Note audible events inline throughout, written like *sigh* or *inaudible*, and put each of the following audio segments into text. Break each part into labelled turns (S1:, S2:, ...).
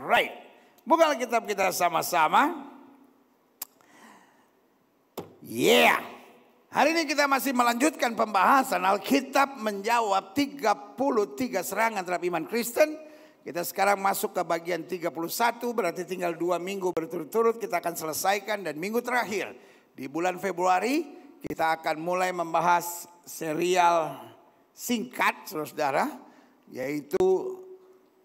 S1: Right. Buka kitab kita sama-sama. Yeah. Hari ini kita masih melanjutkan pembahasan Alkitab menjawab 33 serangan terhadap iman Kristen. Kita sekarang masuk ke bagian 31 berarti tinggal dua minggu berturut-turut kita akan selesaikan dan minggu terakhir di bulan Februari kita akan mulai membahas serial singkat saudara yaitu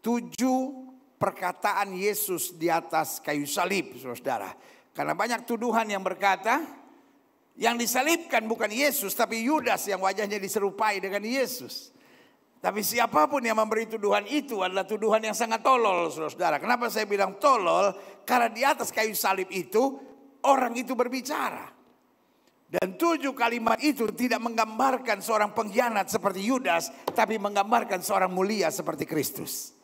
S1: tujuh perkataan Yesus di atas kayu salib, saudara. Karena banyak tuduhan yang berkata, yang disalibkan bukan Yesus, tapi Yudas yang wajahnya diserupai dengan Yesus. Tapi siapapun yang memberi tuduhan itu adalah tuduhan yang sangat tolol, saudara. Kenapa saya bilang tolol? Karena di atas kayu salib itu orang itu berbicara. Dan tujuh kalimat itu tidak menggambarkan seorang pengkhianat seperti Yudas, tapi menggambarkan seorang mulia seperti Kristus.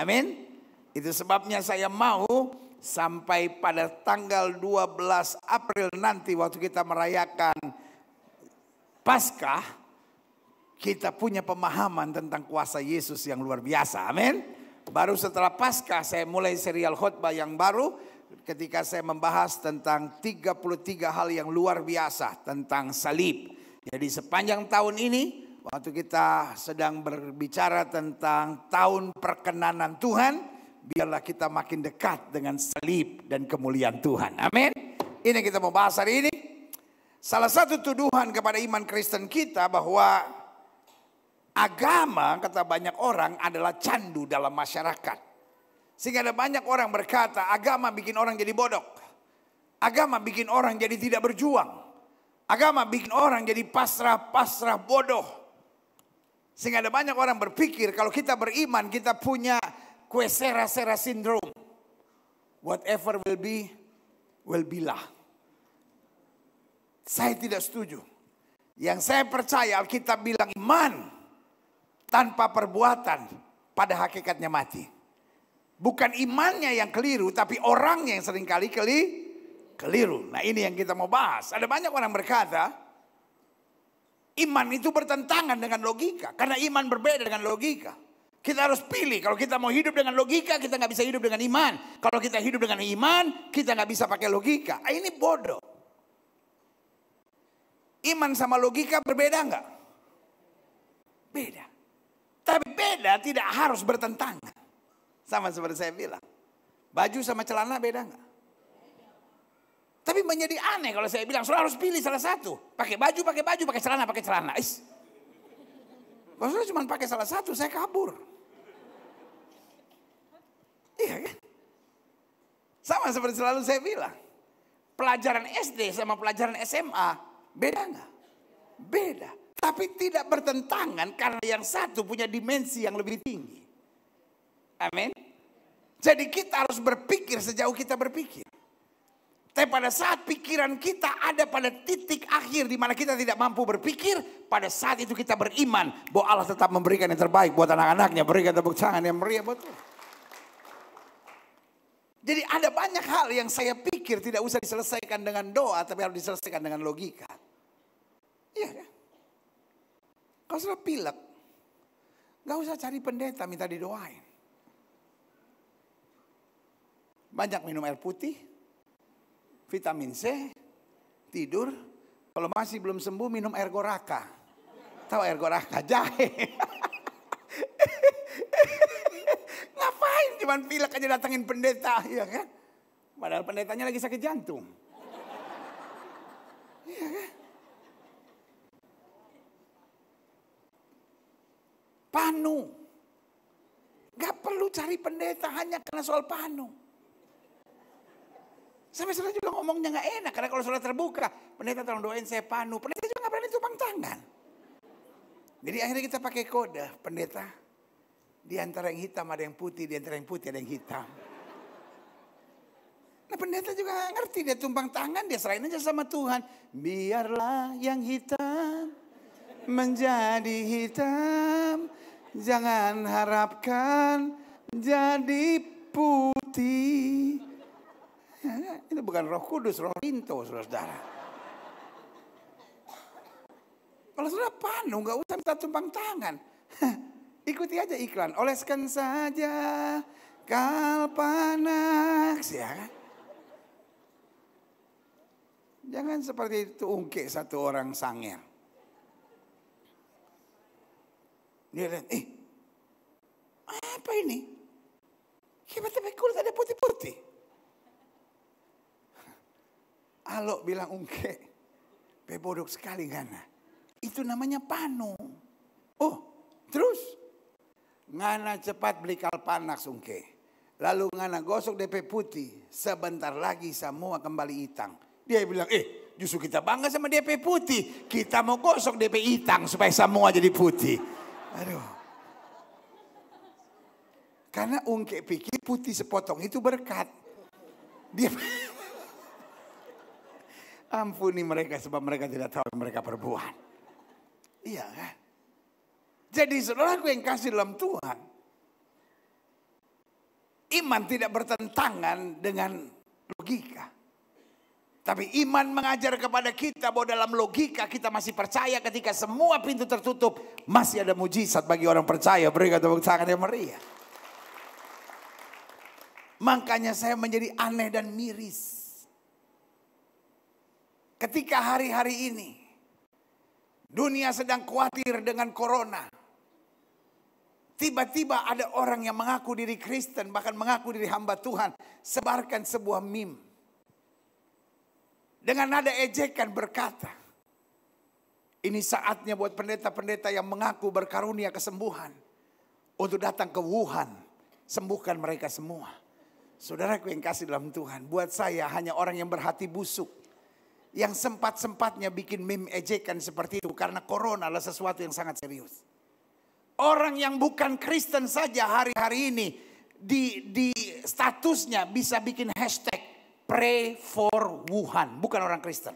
S1: Amin. Itu sebabnya saya mau sampai pada tanggal 12 April nanti waktu kita merayakan Paskah kita punya pemahaman tentang kuasa Yesus yang luar biasa. Amin. Baru setelah Paskah saya mulai serial khotbah yang baru ketika saya membahas tentang 33 hal yang luar biasa tentang salib. Jadi sepanjang tahun ini waktu kita sedang berbicara tentang tahun perkenanan Tuhan, biarlah kita makin dekat dengan selip dan kemuliaan Tuhan. Amin. Ini yang kita mau bahas hari ini. Salah satu tuduhan kepada iman Kristen kita bahwa agama kata banyak orang adalah candu dalam masyarakat. Sehingga ada banyak orang berkata agama bikin orang jadi bodoh. Agama bikin orang jadi tidak berjuang. Agama bikin orang jadi pasrah-pasrah bodoh. Sehingga ada banyak orang berpikir kalau kita beriman kita punya Kuesera Sera syndrome. Whatever will be, will be lah. Saya tidak setuju. Yang saya percaya Alkitab bilang iman tanpa perbuatan pada hakikatnya mati. Bukan imannya yang keliru, tapi orangnya yang seringkali keli, keliru. Nah ini yang kita mau bahas. Ada banyak orang berkata, iman itu bertentangan dengan logika. Karena iman berbeda dengan logika. Kita harus pilih. Kalau kita mau hidup dengan logika, kita nggak bisa hidup dengan iman. Kalau kita hidup dengan iman, kita nggak bisa pakai logika. Ah, ini bodoh. Iman sama logika berbeda nggak? Beda. Tapi beda tidak harus bertentangan. Sama seperti saya bilang. Baju sama celana beda nggak? Tapi menjadi aneh kalau saya bilang, harus pilih salah satu. Pakai baju, pakai baju, pakai celana, pakai celana. Is. Kalau cuma pakai salah satu, saya kabur. Iya kan? Sama seperti selalu saya bilang. Pelajaran SD sama pelajaran SMA beda nggak? Beda. Tapi tidak bertentangan karena yang satu punya dimensi yang lebih tinggi. Amin. Jadi kita harus berpikir sejauh kita berpikir. Tapi pada saat pikiran kita ada pada titik akhir di mana kita tidak mampu berpikir, pada saat itu kita beriman bahwa Allah tetap memberikan yang terbaik buat anak-anaknya. Berikan tepuk tangan yang meriah buat Tuhan. Jadi ada banyak hal yang saya pikir tidak usah diselesaikan dengan doa, tapi harus diselesaikan dengan logika. Iya Kalau sudah pilek, gak usah cari pendeta minta didoain. Banyak minum air putih, vitamin C, tidur. Kalau masih belum sembuh minum air goraka. Tahu air goraka? *laughs* Jahe cuman pilek aja datangin pendeta, ya kan? Padahal pendetanya lagi sakit jantung. Iya kan? Panu. Gak perlu cari pendeta hanya karena soal panu. Sampai saudara juga ngomongnya gak enak. Karena kalau saudara terbuka, pendeta tolong doain saya panu. Pendeta juga gak berani tumpang tangan. Jadi akhirnya kita pakai kode pendeta di antara yang hitam ada yang putih, di antara yang putih ada yang hitam. Nah pendeta juga ngerti, dia tumpang tangan, dia serahin aja sama Tuhan. Biarlah yang hitam menjadi hitam. Jangan harapkan jadi putih. Ya, *laughs* itu bukan roh kudus, roh rinto saudara Kalau sudah panu, nggak usah minta tumpang tangan. *laughs* Ikuti aja iklan. Oleskan saja kalpanaks ya kan? Jangan seperti itu ungke satu orang sangir. Dia lihat, eh apa ini? Hebat tapi kulit ada putih-putih. Alok bilang ungke, bebodok sekali Gana. Itu namanya panu. Oh, terus ngana cepat beli kalpanak sungke. Lalu ngana gosok DP putih, sebentar lagi semua kembali hitam. Dia bilang, eh justru kita bangga sama DP putih. Kita mau gosok DP hitam supaya semua jadi putih. Aduh. Karena ungke pikir putih sepotong itu berkat. Dia *laughs* ampuni mereka sebab mereka tidak tahu mereka perbuat. Iya kan? Jadi saudaraku yang kasih dalam Tuhan, iman tidak bertentangan dengan logika. Tapi iman mengajar kepada kita bahwa dalam logika kita masih percaya ketika semua pintu tertutup masih ada mujizat bagi orang percaya. Berikan tepuk tangan yang meriah. Makanya saya menjadi aneh dan miris. Ketika hari-hari ini dunia sedang khawatir dengan corona. Tiba-tiba ada orang yang mengaku diri Kristen, bahkan mengaku diri hamba Tuhan, sebarkan sebuah meme. Dengan nada ejekan berkata, ini saatnya buat pendeta-pendeta yang mengaku berkarunia kesembuhan untuk datang ke Wuhan, sembuhkan mereka semua. Saudaraku yang kasih dalam Tuhan, buat saya hanya orang yang berhati busuk yang sempat-sempatnya bikin meme ejekan seperti itu karena corona adalah sesuatu yang sangat serius. Orang yang bukan Kristen saja hari-hari ini di, di statusnya bisa bikin hashtag pray for Wuhan, bukan orang Kristen.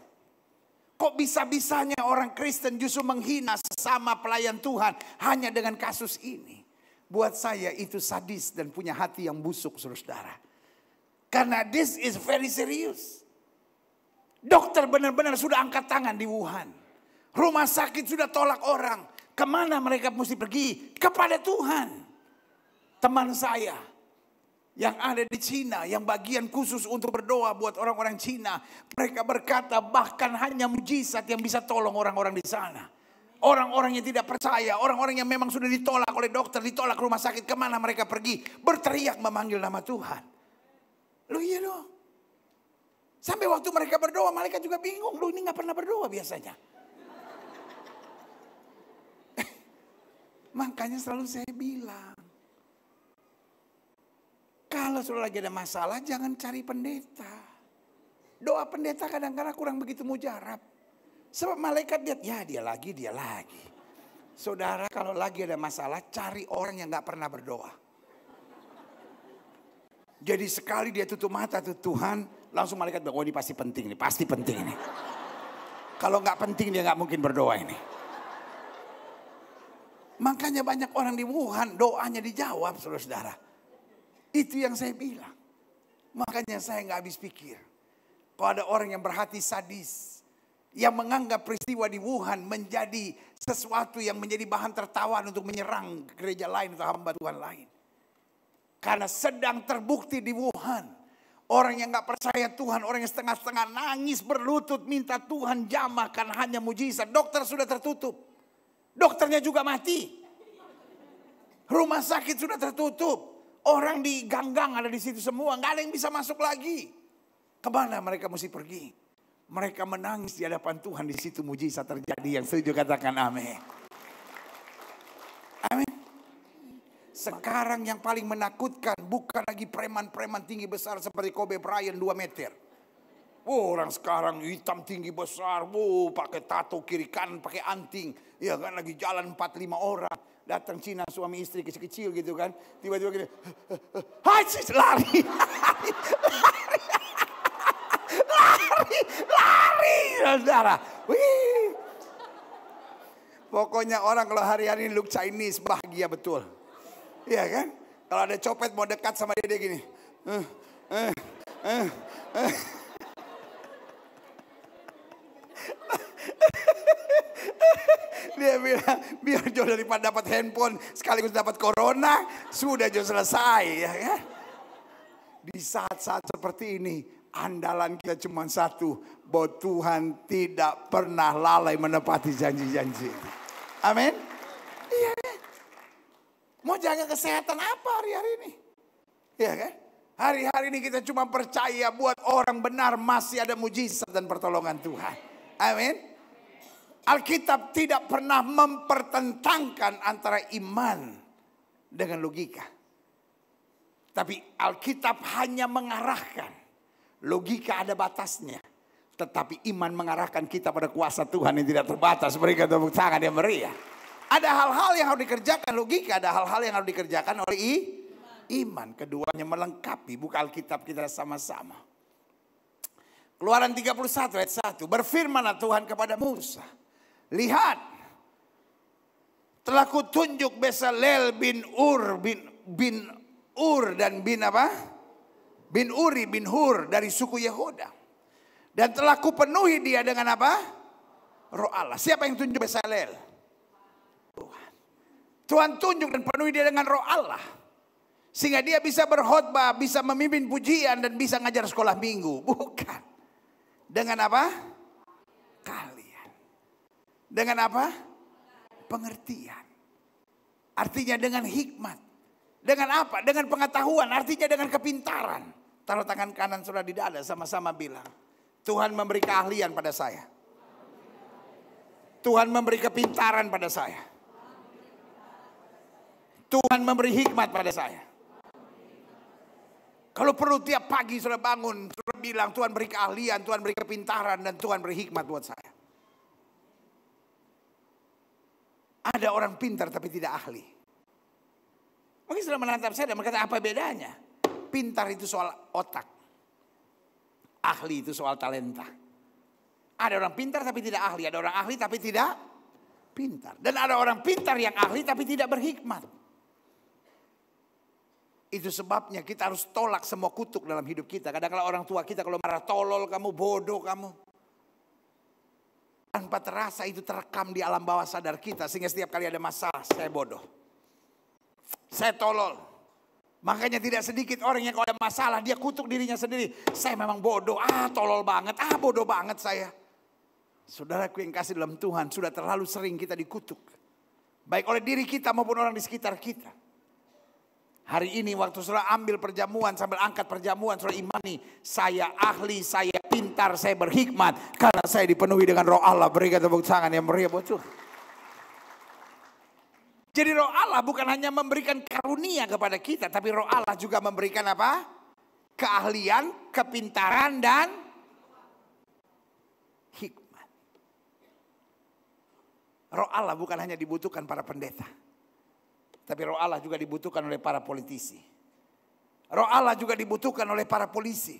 S1: Kok bisa-bisanya orang Kristen justru menghina sesama pelayan Tuhan hanya dengan kasus ini? Buat saya itu sadis dan punya hati yang busuk saudara. Karena this is very serious. Dokter benar-benar sudah angkat tangan di Wuhan. Rumah sakit sudah tolak orang. Kemana mereka mesti pergi? Kepada Tuhan. Teman saya yang ada di Cina, yang bagian khusus untuk berdoa buat orang-orang Cina. Mereka berkata bahkan hanya mujizat yang bisa tolong orang-orang di sana. Orang-orang yang tidak percaya, orang-orang yang memang sudah ditolak oleh dokter, ditolak rumah sakit, kemana mereka pergi? Berteriak memanggil nama Tuhan. Lu iya dong. Sampai waktu mereka berdoa, malaikat juga bingung. Lu ini gak pernah berdoa biasanya. Makanya selalu saya bilang, kalau sudah lagi ada masalah, jangan cari pendeta. Doa pendeta kadang-kadang kurang begitu mujarab. Sebab malaikat lihat, ya dia lagi, dia lagi. Saudara kalau lagi ada masalah, cari orang yang gak pernah berdoa. Jadi sekali dia tutup mata tuh Tuhan, langsung malaikat bilang, oh ini pasti penting nih, pasti penting nih. Kalau nggak penting dia nggak mungkin berdoa ini. Makanya banyak orang di Wuhan doanya dijawab saudara-saudara. Itu yang saya bilang. Makanya saya nggak habis pikir. Kalau ada orang yang berhati sadis. Yang menganggap peristiwa di Wuhan menjadi sesuatu yang menjadi bahan tertawaan untuk menyerang gereja lain atau hamba Tuhan lain. Karena sedang terbukti di Wuhan. Orang yang gak percaya Tuhan, orang yang setengah-setengah nangis berlutut minta Tuhan jamahkan hanya mujizat. Dokter sudah tertutup. Dokternya juga mati. Rumah sakit sudah tertutup. Orang di ganggang ada di situ semua. Gak ada yang bisa masuk lagi. Kemana mereka mesti pergi? Mereka menangis di hadapan Tuhan. Di situ mujizat terjadi. Yang setuju katakan amin. Amin. Sekarang yang paling menakutkan bukan lagi preman-preman tinggi besar seperti Kobe Bryant 2 meter. Oh, orang sekarang hitam tinggi besar, wow, pakai tato kiri kanan, pakai anting. Ya kan lagi jalan 4-5 orang. Datang Cina suami istri kecil-kecil gitu kan. Tiba-tiba gini, hai lari, lari, *laughs* lari, lari, lari, saudara. Wih. Pokoknya orang kalau hari-hari look Chinese bahagia betul. Iya kan? Kalau ada copet mau dekat sama dia, dia gini. Eh, eh, eh, eh. Dia bilang, biar jauh daripada dapat handphone sekaligus dapat corona, sudah jauh selesai. Ya, ya. Di saat-saat seperti ini, andalan kita cuma satu. Bahwa Tuhan tidak pernah lalai menepati janji-janji. Amin. Iya kan? Mau jaga kesehatan apa hari-hari ini? Iya kan? Hari-hari ini kita cuma percaya buat orang benar masih ada mujizat dan pertolongan Tuhan. Amin. Alkitab tidak pernah mempertentangkan antara iman dengan logika. Tapi Alkitab hanya mengarahkan. Logika ada batasnya. Tetapi iman mengarahkan kita pada kuasa Tuhan yang tidak terbatas. Berikan tepuk tangan yang meriah. Ada hal-hal yang harus dikerjakan logika. Ada hal-hal yang harus dikerjakan oleh iman. iman. Keduanya melengkapi. Buka Alkitab kita sama-sama. Keluaran 31 ayat 1. Berfirmanlah Tuhan kepada Musa. Lihat, telah kutunjuk Lel bin Ur bin bin Ur dan bin apa? Bin Uri bin Hur dari suku Yehuda. Dan telah kupenuhi dia dengan apa? Roh Allah. Siapa yang tunjuk Besalel? Tuhan. Tuhan tunjuk dan penuhi dia dengan roh Allah. Sehingga dia bisa berkhotbah, bisa memimpin pujian dan bisa ngajar sekolah minggu. Bukan. Dengan apa? Kalau. Dengan apa? Pengertian. Artinya dengan hikmat. Dengan apa? Dengan pengetahuan. Artinya dengan kepintaran. Taruh tangan kanan sudah di dada sama-sama bilang. Tuhan memberi keahlian pada saya. Tuhan memberi kepintaran pada saya. Tuhan memberi hikmat pada saya. Kalau perlu tiap pagi sudah bangun, sudah bilang Tuhan beri keahlian, Tuhan beri kepintaran dan Tuhan beri hikmat buat saya. Ada orang pintar tapi tidak ahli. Mungkin sudah menatap saya dan berkata apa bedanya? Pintar itu soal otak. Ahli itu soal talenta. Ada orang pintar tapi tidak ahli. Ada orang ahli tapi tidak pintar. Dan ada orang pintar yang ahli tapi tidak berhikmat. Itu sebabnya kita harus tolak semua kutuk dalam hidup kita. Kadang-kadang orang tua kita kalau marah tolol kamu, bodoh kamu tanpa terasa itu terekam di alam bawah sadar kita sehingga setiap kali ada masalah saya bodoh. Saya tolol. Makanya tidak sedikit orang yang kalau ada masalah dia kutuk dirinya sendiri. Saya memang bodoh, ah tolol banget, ah bodoh banget saya. Saudaraku yang kasih dalam Tuhan sudah terlalu sering kita dikutuk. Baik oleh diri kita maupun orang di sekitar kita. Hari ini waktu saudara ambil perjamuan sambil angkat perjamuan saudara imani. Saya ahli, saya pintar, saya berhikmat. Karena saya dipenuhi dengan roh Allah. Berikan tepuk tangan yang meriah buat Tuhan. Jadi roh Allah bukan hanya memberikan karunia kepada kita. Tapi roh Allah juga memberikan apa? Keahlian, kepintaran dan hikmat. Roh Allah bukan hanya dibutuhkan para pendeta tapi roh Allah juga dibutuhkan oleh para politisi. Roh Allah juga dibutuhkan oleh para polisi.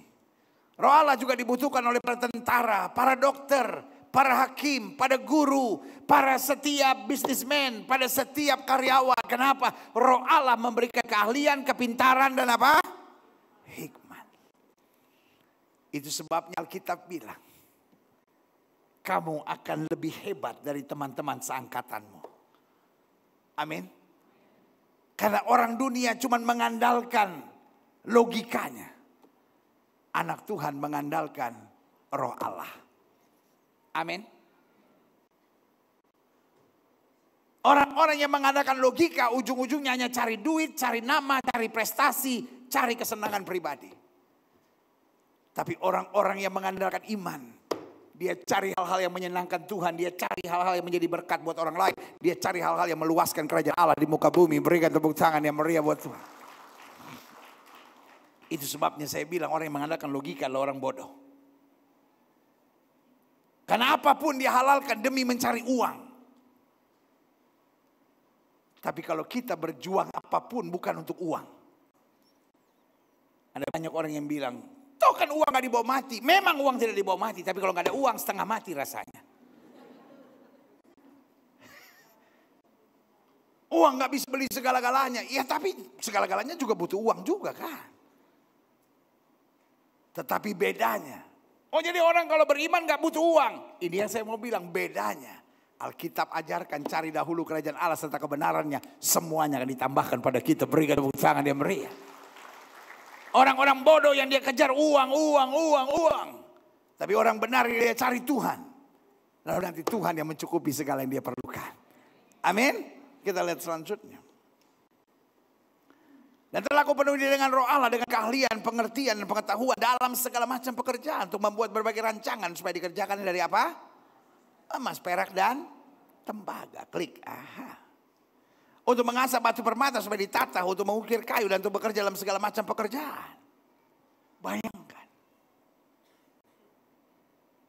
S1: Roh Allah juga dibutuhkan oleh para tentara, para dokter, para hakim, para guru, para setiap bisnismen, pada setiap karyawan. Kenapa? Roh Allah memberikan keahlian, kepintaran dan apa? Hikmat. Itu sebabnya Alkitab bilang, kamu akan lebih hebat dari teman-teman seangkatanmu. Amin. Karena orang dunia cuma mengandalkan logikanya. Anak Tuhan mengandalkan roh Allah. Amin. Orang-orang yang mengandalkan logika ujung-ujungnya hanya cari duit, cari nama, cari prestasi, cari kesenangan pribadi. Tapi orang-orang yang mengandalkan iman, dia cari hal-hal yang menyenangkan Tuhan. Dia cari hal-hal yang menjadi berkat buat orang lain. Dia cari hal-hal yang meluaskan kerajaan Allah di muka bumi. Berikan tepuk tangan yang meriah buat Tuhan. Itu sebabnya saya bilang orang yang mengandalkan logika adalah orang bodoh. Karena apapun dia halalkan demi mencari uang. Tapi kalau kita berjuang apapun bukan untuk uang. Ada banyak orang yang bilang, Toh kan uang gak dibawa mati. Memang uang tidak dibawa mati. Tapi kalau gak ada uang setengah mati rasanya. *laughs* Uang gak bisa beli segala-galanya. Ya tapi segala-galanya juga butuh uang juga kan. Tetapi bedanya. Oh jadi orang kalau beriman gak butuh uang. Ini yang saya mau bilang bedanya. Alkitab ajarkan cari dahulu kerajaan Allah serta kebenarannya. Semuanya akan ditambahkan pada kita. Berikan tepuk tangan yang meriah. Orang-orang bodoh yang dia kejar uang, uang, uang, uang. Tapi orang benar dia cari Tuhan. Lalu nanti Tuhan yang mencukupi segala yang dia perlukan. Amin. Kita lihat selanjutnya. Dan telah kau penuhi dengan roh Allah, dengan keahlian, pengertian, dan pengetahuan dalam segala macam pekerjaan. Untuk membuat berbagai rancangan supaya dikerjakan dari apa? Emas, perak, dan tembaga. Klik. Aha. Untuk mengasah batu permata supaya ditata, untuk mengukir kayu dan untuk bekerja dalam segala macam pekerjaan. Bayangkan.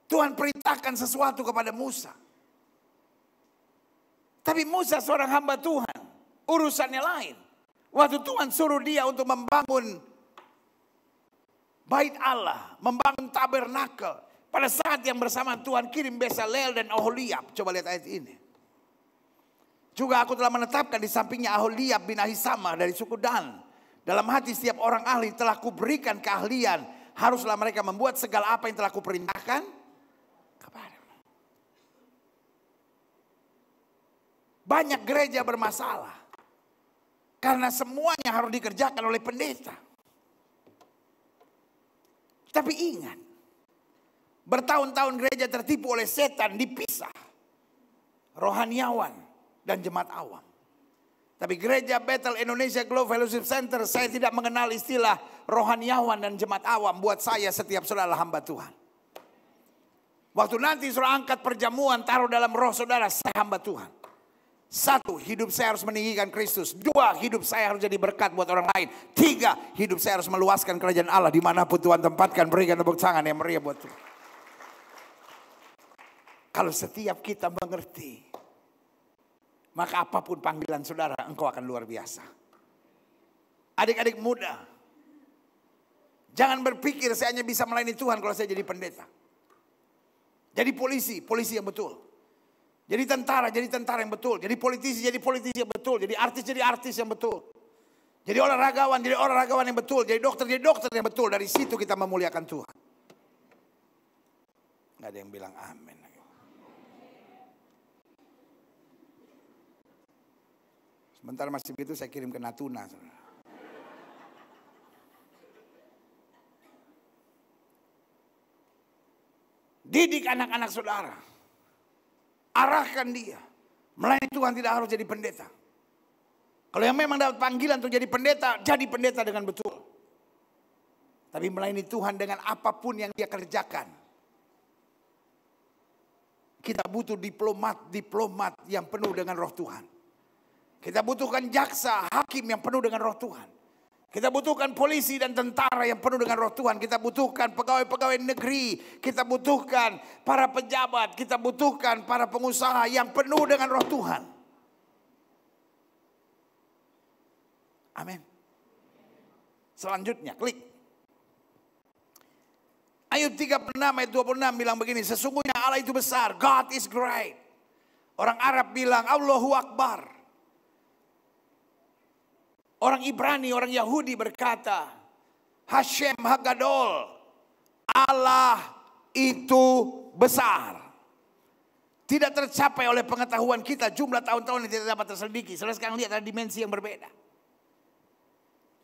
S1: Tuhan perintahkan sesuatu kepada Musa. Tapi Musa seorang hamba Tuhan, urusannya lain. Waktu Tuhan suruh dia untuk membangun bait Allah, membangun tabernakel. Pada saat yang bersama Tuhan kirim Besalel dan Oholiab. Coba lihat ayat ini. Juga aku telah menetapkan di sampingnya Aholiab bin Ahisamah dari suku Dan. Dalam hati setiap orang ahli telah kuberikan keahlian. Haruslah mereka membuat segala apa yang telah kuperintahkan kepada Banyak gereja bermasalah. Karena semuanya harus dikerjakan oleh pendeta. Tapi ingat. Bertahun-tahun gereja tertipu oleh setan dipisah. Rohaniawan dan jemaat awam. Tapi gereja Battle Indonesia Glow Fellowship Center, saya tidak mengenal istilah rohaniawan dan jemaat awam. Buat saya setiap saudara hamba Tuhan. Waktu nanti saudara angkat perjamuan, taruh dalam roh saudara, saya hamba Tuhan. Satu, hidup saya harus meninggikan Kristus. Dua, hidup saya harus jadi berkat buat orang lain. Tiga, hidup saya harus meluaskan kerajaan Allah dimanapun Tuhan tempatkan. Berikan tepuk tangan yang meriah buat Tuhan. Kalau setiap kita mengerti maka apapun panggilan saudara, engkau akan luar biasa. Adik-adik muda, jangan berpikir saya hanya bisa melayani Tuhan kalau saya jadi pendeta. Jadi polisi, polisi yang betul. Jadi tentara, jadi tentara yang betul. Jadi politisi, jadi politisi yang betul. Jadi artis, jadi artis yang betul. Jadi olahragawan, jadi olahragawan yang betul. Jadi dokter, jadi dokter yang betul. Dari situ kita memuliakan Tuhan. Gak ada yang bilang amin. Sementara masih begitu saya kirim ke Natuna. Didik anak-anak saudara. Arahkan dia. Melayani Tuhan tidak harus jadi pendeta. Kalau yang memang dapat panggilan untuk jadi pendeta, jadi pendeta dengan betul. Tapi melayani Tuhan dengan apapun yang dia kerjakan. Kita butuh diplomat-diplomat yang penuh dengan roh Tuhan. Kita butuhkan jaksa, hakim yang penuh dengan roh Tuhan. Kita butuhkan polisi dan tentara yang penuh dengan roh Tuhan. Kita butuhkan pegawai-pegawai negeri. Kita butuhkan para pejabat. Kita butuhkan para pengusaha yang penuh dengan roh Tuhan. Amin. Selanjutnya, klik. Ayat 36 ayat 26 bilang begini, sesungguhnya Allah itu besar, God is great. Orang Arab bilang, Allahu Akbar. Orang Ibrani, orang Yahudi berkata, Hashem Hagadol, Allah itu besar. Tidak tercapai oleh pengetahuan kita jumlah tahun-tahun yang tidak dapat terselidiki. Saudara sekarang lihat ada dimensi yang berbeda.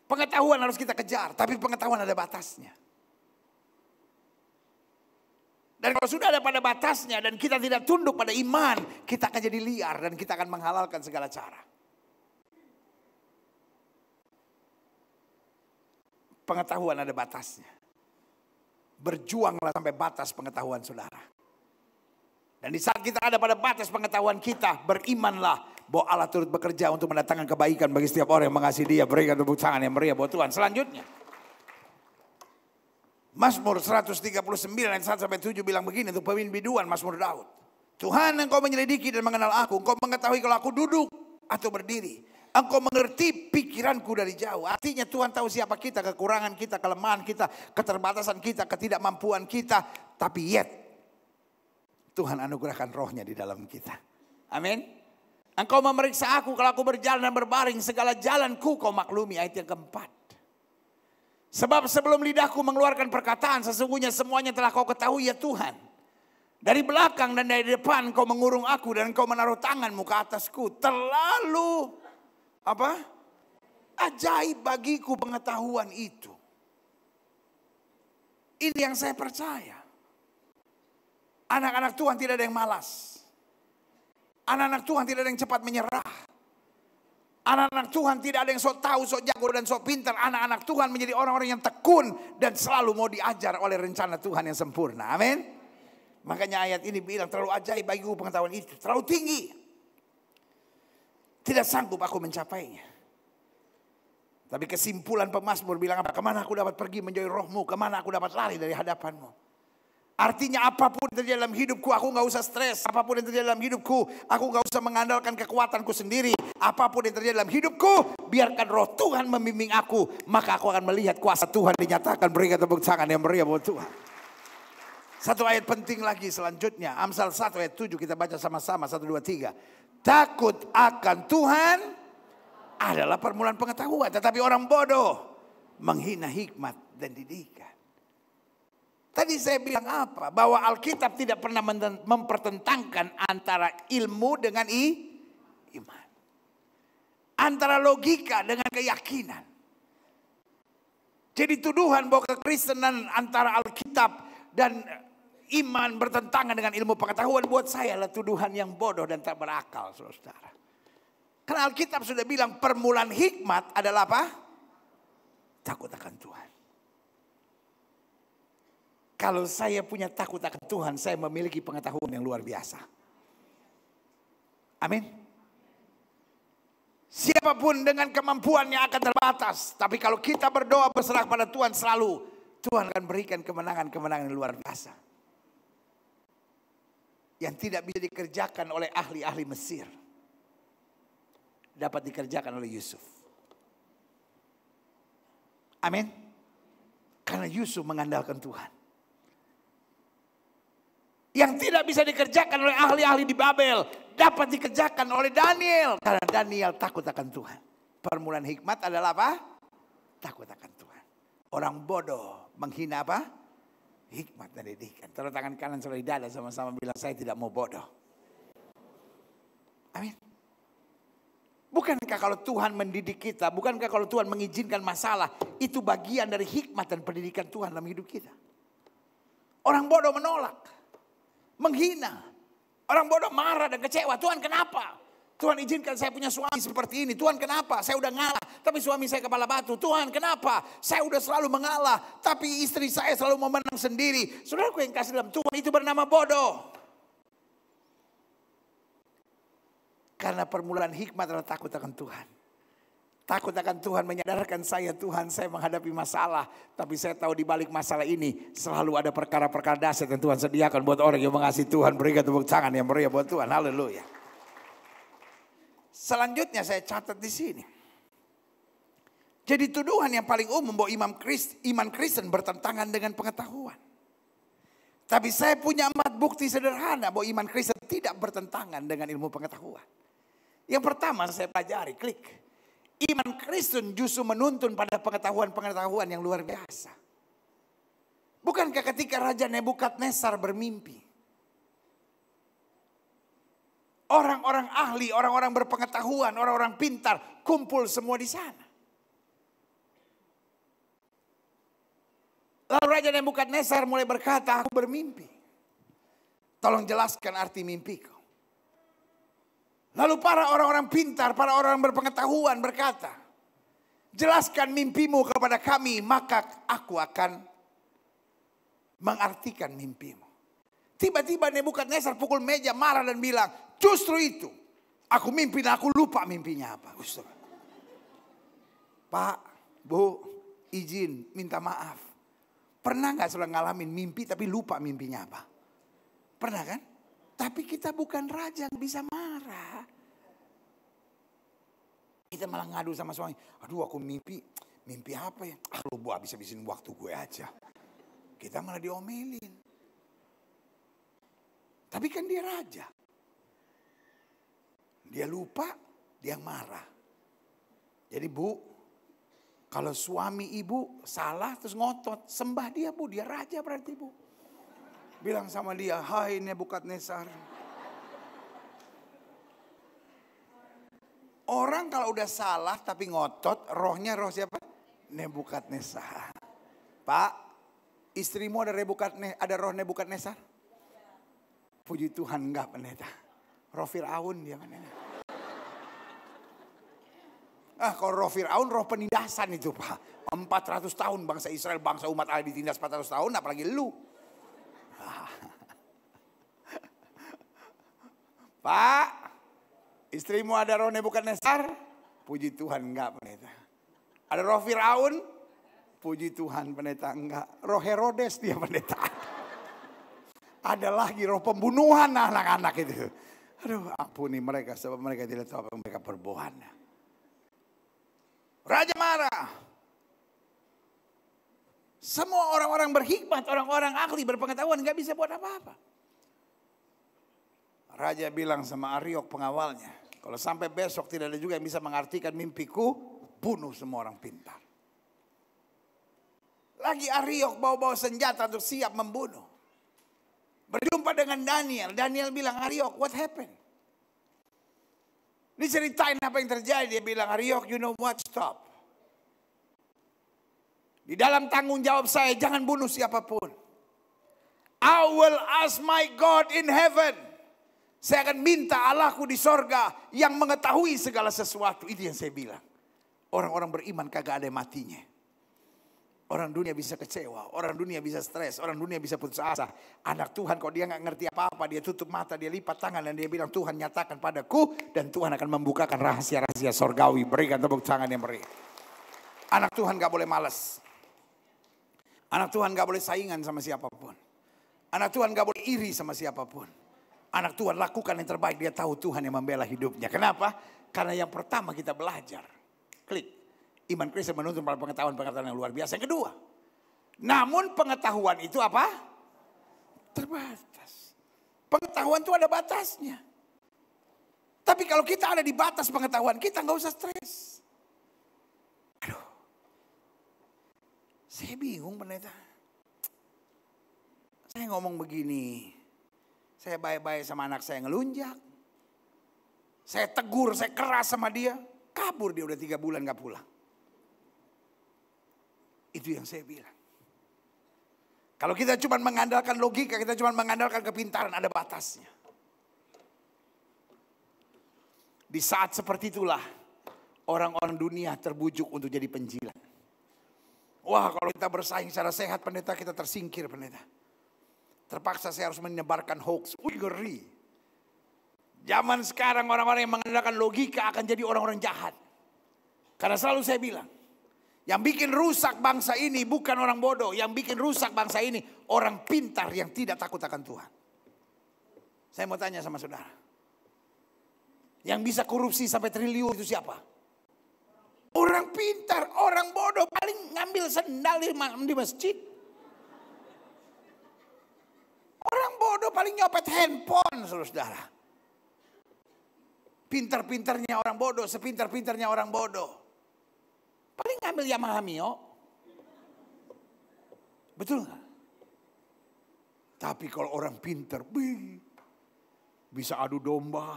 S1: Pengetahuan harus kita kejar, tapi pengetahuan ada batasnya. Dan kalau sudah ada pada batasnya dan kita tidak tunduk pada iman, kita akan jadi liar dan kita akan menghalalkan segala cara. pengetahuan ada batasnya. Berjuanglah sampai batas pengetahuan saudara. Dan di saat kita ada pada batas pengetahuan kita, berimanlah bahwa Allah turut bekerja untuk mendatangkan kebaikan bagi setiap orang yang mengasihi dia. Berikan tepuk tangan yang meriah buat Tuhan. Selanjutnya. Mazmur 139 ayat 1 sampai 7 bilang begini untuk pemimpin biduan Mazmur Daud. Tuhan engkau menyelidiki dan mengenal aku, engkau mengetahui kalau aku duduk atau berdiri. Engkau mengerti pikiranku dari jauh. Artinya Tuhan tahu siapa kita, kekurangan kita, kelemahan kita, keterbatasan kita, ketidakmampuan kita. Tapi yet Tuhan anugerahkan rohnya di dalam kita. Amin. Engkau memeriksa aku kalau aku berjalan dan berbaring. Segala jalanku kau maklumi. Ayat yang keempat. Sebab sebelum lidahku mengeluarkan perkataan. Sesungguhnya semuanya telah kau ketahui ya Tuhan. Dari belakang dan dari depan kau mengurung aku. Dan kau menaruh tanganmu ke atasku. Terlalu apa? Ajaib bagiku pengetahuan itu. Ini yang saya percaya. Anak-anak Tuhan tidak ada yang malas. Anak-anak Tuhan tidak ada yang cepat menyerah. Anak-anak Tuhan tidak ada yang sok tahu, sok jago dan sok pintar. Anak-anak Tuhan menjadi orang-orang yang tekun dan selalu mau diajar oleh rencana Tuhan yang sempurna. Amin. Makanya ayat ini bilang terlalu ajaib bagiku pengetahuan itu, terlalu tinggi. Tidak sanggup aku mencapainya. Tapi kesimpulan pemazmur bilang apa? Kemana aku dapat pergi menjauhi rohmu? Kemana aku dapat lari dari hadapanmu? Artinya apapun yang terjadi dalam hidupku, aku gak usah stres. Apapun yang terjadi dalam hidupku, aku gak usah mengandalkan kekuatanku sendiri. Apapun yang terjadi dalam hidupku, biarkan roh Tuhan membimbing aku. Maka aku akan melihat kuasa Tuhan dinyatakan. Berikan tepuk tangan yang meriah buat Tuhan. Satu ayat penting lagi selanjutnya. Amsal 1 ayat 7 kita baca sama-sama. 1, 2, 3. Takut akan Tuhan adalah permulaan pengetahuan. Tetapi orang bodoh menghina hikmat dan didikan. Tadi saya bilang apa? Bahwa Alkitab tidak pernah mempertentangkan antara ilmu dengan i, iman. Antara logika dengan keyakinan. Jadi tuduhan bahwa kekristenan antara Alkitab dan iman bertentangan dengan ilmu pengetahuan buat saya adalah tuduhan yang bodoh dan tak berakal, saudara. Karena Alkitab sudah bilang permulaan hikmat adalah apa? Takut akan Tuhan. Kalau saya punya takut akan Tuhan, saya memiliki pengetahuan yang luar biasa. Amin. Siapapun dengan kemampuannya akan terbatas. Tapi kalau kita berdoa berserah pada Tuhan selalu, Tuhan akan berikan kemenangan-kemenangan yang luar biasa yang tidak bisa dikerjakan oleh ahli-ahli Mesir dapat dikerjakan oleh Yusuf. Amin. Karena Yusuf mengandalkan Tuhan. Yang tidak bisa dikerjakan oleh ahli-ahli di Babel dapat dikerjakan oleh Daniel karena Daniel takut akan Tuhan. Permulaan hikmat adalah apa? Takut akan Tuhan. Orang bodoh menghina apa? Hikmat dan didikan. Taruh tangan kanan saudara dada sama-sama bilang saya tidak mau bodoh. Amin. Bukankah kalau Tuhan mendidik kita, bukankah kalau Tuhan mengizinkan masalah, itu bagian dari hikmat dan pendidikan Tuhan dalam hidup kita. Orang bodoh menolak, menghina, orang bodoh marah dan kecewa. Tuhan kenapa? Tuhan izinkan saya punya suami seperti ini. Tuhan kenapa? Saya udah ngalah. Tapi suami saya kepala batu. Tuhan kenapa? Saya udah selalu mengalah. Tapi istri saya selalu mau menang sendiri. Saudaraku yang kasih dalam Tuhan itu bernama bodoh. Karena permulaan hikmat adalah takut akan Tuhan. Takut akan Tuhan menyadarkan saya, Tuhan saya menghadapi masalah. Tapi saya tahu di balik masalah ini selalu ada perkara-perkara dasar yang Tuhan sediakan buat orang yang mengasihi Tuhan. Berikan tepuk tangan yang meriah buat Tuhan. Haleluya. Selanjutnya saya catat di sini. Jadi tuduhan yang paling umum bahwa imam Christ, iman Kristen bertentangan dengan pengetahuan. Tapi saya punya empat bukti sederhana bahwa iman Kristen tidak bertentangan dengan ilmu pengetahuan. Yang pertama saya pelajari, klik. Iman Kristen justru menuntun pada pengetahuan-pengetahuan yang luar biasa. Bukankah ketika Raja Nebukadnezar bermimpi, Orang-orang ahli, orang-orang berpengetahuan, orang-orang pintar, kumpul semua di sana. Lalu Raja Nebukadnezar mulai berkata, aku bermimpi. Tolong jelaskan arti mimpiku. Lalu para orang-orang pintar, para orang berpengetahuan berkata, jelaskan mimpimu kepada kami, maka aku akan mengartikan mimpimu. Tiba-tiba Nebukadnezar pukul meja marah dan bilang, Justru itu. Aku mimpi dan aku lupa mimpinya apa. Ustaz. Pak, Bu, izin minta maaf. Pernah nggak sudah ngalamin mimpi tapi lupa mimpinya apa? Pernah kan? Tapi kita bukan raja yang bisa marah. Kita malah ngadu sama suami. Aduh aku mimpi, mimpi apa ya? Ah lu habis-habisin waktu gue aja. Kita malah diomelin. Tapi kan dia raja. Dia lupa, dia marah. Jadi bu, kalau suami ibu salah terus ngotot, sembah dia bu, dia raja berarti bu. Bilang sama dia, hai Nebukadnezar. Orang kalau udah salah tapi ngotot, rohnya roh siapa? Nebukadnezar. Pak, istrimu ada Nebukadne, ada roh Nebukadnezar? Puji Tuhan enggak pendeta. Roh Fir'aun dia pendeta. Ah kalau roh Fir'aun roh penindasan itu Pak. 400 tahun bangsa Israel, bangsa umat Allah ditindas 400 tahun apalagi lu. *laughs* Pak, istrimu ada roh Nebukadnezar? Puji Tuhan enggak pendeta. Ada roh Fir'aun? Puji Tuhan pendeta enggak. Roh Herodes dia pendeta. *laughs* ada lagi roh pembunuhan anak-anak itu. Aduh ampuni mereka sebab mereka tidak tahu apa mereka perbuat. Raja marah. Semua orang-orang berhikmat, orang-orang ahli berpengetahuan nggak bisa buat apa-apa. Raja bilang sama Ariok pengawalnya, kalau sampai besok tidak ada juga yang bisa mengartikan mimpiku, bunuh semua orang pintar. Lagi Ariok bawa-bawa senjata untuk siap membunuh. Berjumpa dengan Daniel. Daniel bilang, Ariok, what happened? Ini ceritain apa yang terjadi. Dia bilang, Ariok, you know what? Stop. Di dalam tanggung jawab saya, jangan bunuh siapapun. I will ask my God in heaven. Saya akan minta Allahku di sorga yang mengetahui segala sesuatu. Itu yang saya bilang. Orang-orang beriman kagak ada matinya. Orang dunia bisa kecewa, orang dunia bisa stres, orang dunia bisa putus asa. Anak Tuhan kalau dia nggak ngerti apa-apa, dia tutup mata, dia lipat tangan dan dia bilang Tuhan nyatakan padaku dan Tuhan akan membukakan rahasia-rahasia sorgawi. Berikan tepuk tangan yang beri. Anak Tuhan nggak boleh malas. Anak Tuhan nggak boleh saingan sama siapapun. Anak Tuhan nggak boleh iri sama siapapun. Anak Tuhan lakukan yang terbaik, dia tahu Tuhan yang membela hidupnya. Kenapa? Karena yang pertama kita belajar. Klik. Iman Kristen menuntun pada pengetahuan-pengetahuan yang luar biasa. Yang kedua, namun pengetahuan itu apa? Terbatas. Pengetahuan itu ada batasnya. Tapi kalau kita ada di batas pengetahuan, kita nggak usah stres. Aduh, saya bingung pendeta. Saya ngomong begini, saya baik-baik sama anak saya ngelunjak. Saya tegur, saya keras sama dia. Kabur dia udah tiga bulan gak pulang. Itu yang saya bilang. Kalau kita cuma mengandalkan logika, kita cuma mengandalkan kepintaran, ada batasnya. Di saat seperti itulah orang-orang dunia terbujuk untuk jadi penjilat. Wah kalau kita bersaing secara sehat pendeta kita tersingkir pendeta. Terpaksa saya harus menyebarkan hoax. Wih geri Zaman sekarang orang-orang yang mengandalkan logika akan jadi orang-orang jahat. Karena selalu saya bilang. Yang bikin rusak bangsa ini bukan orang bodoh. Yang bikin rusak bangsa ini orang pintar yang tidak takut akan Tuhan. Saya mau tanya sama saudara. Yang bisa korupsi sampai triliun itu siapa? Orang pintar, orang bodoh paling ngambil sendal di, masjid. Orang bodoh paling nyopet handphone, saudara Pintar-pintarnya orang bodoh, sepintar-pintarnya orang bodoh ngambil Yamaha Mio. Betul nggak? Tapi kalau orang pinter, bisa adu domba.